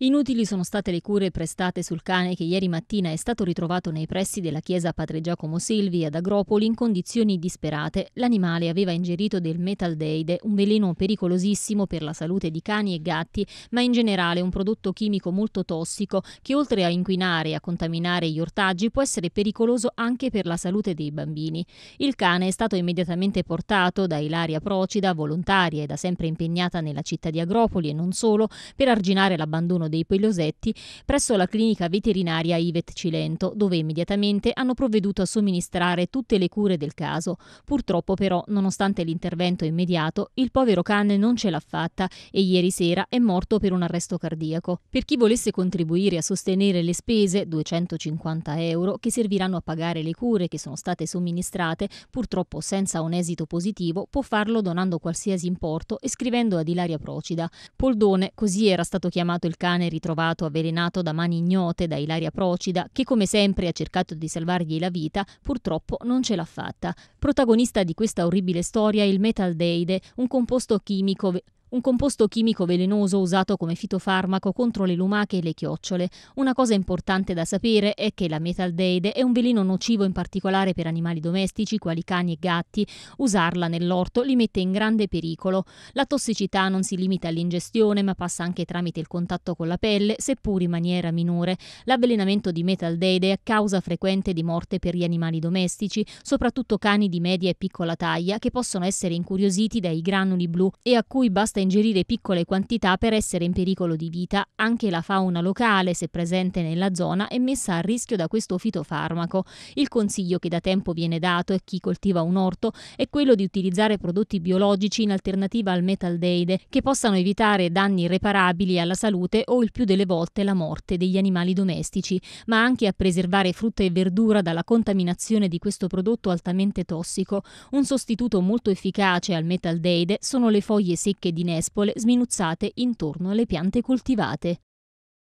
Inutili sono state le cure prestate sul cane che ieri mattina è stato ritrovato nei pressi della chiesa Padre Giacomo Silvi ad Agropoli in condizioni disperate. L'animale aveva ingerito del metaldeide, un veleno pericolosissimo per la salute di cani e gatti, ma in generale un prodotto chimico molto tossico che oltre a inquinare e a contaminare gli ortaggi può essere pericoloso anche per la salute dei bambini. Il cane è stato immediatamente portato da Ilaria Procida, volontaria e da sempre impegnata nella città di Agropoli e non solo, per arginare l'abbandono dei pelosetti presso la clinica veterinaria Ivet Cilento, dove immediatamente hanno provveduto a somministrare tutte le cure del caso. Purtroppo però, nonostante l'intervento immediato, il povero cane non ce l'ha fatta e ieri sera è morto per un arresto cardiaco. Per chi volesse contribuire a sostenere le spese, 250 euro, che serviranno a pagare le cure che sono state somministrate, purtroppo senza un esito positivo, può farlo donando qualsiasi importo e scrivendo ad Ilaria Procida. Poldone, così era stato chiamato il cane Campane ritrovato avvelenato da mani ignote da Ilaria Procida, che come sempre ha cercato di salvargli la vita, purtroppo non ce l'ha fatta. Protagonista di questa orribile storia è il Metal Deide, un composto chimico un composto chimico velenoso usato come fitofarmaco contro le lumache e le chiocciole. Una cosa importante da sapere è che la metaldeide è un veleno nocivo in particolare per animali domestici quali cani e gatti. Usarla nell'orto li mette in grande pericolo. La tossicità non si limita all'ingestione ma passa anche tramite il contatto con la pelle, seppur in maniera minore. L'avvelenamento di metaldeide è causa frequente di morte per gli animali domestici, soprattutto cani di media e piccola taglia che possono essere incuriositi dai granuli blu e a cui basta basta ingerire piccole quantità per essere in pericolo di vita. Anche la fauna locale, se presente nella zona, è messa a rischio da questo fitofarmaco. Il consiglio che da tempo viene dato a chi coltiva un orto è quello di utilizzare prodotti biologici in alternativa al metaldeide, che possano evitare danni irreparabili alla salute o il più delle volte la morte degli animali domestici, ma anche a preservare frutta e verdura dalla contaminazione di questo prodotto altamente tossico. Un sostituto molto efficace al metaldeide sono le foglie secche di nespole sminuzzate intorno alle piante coltivate.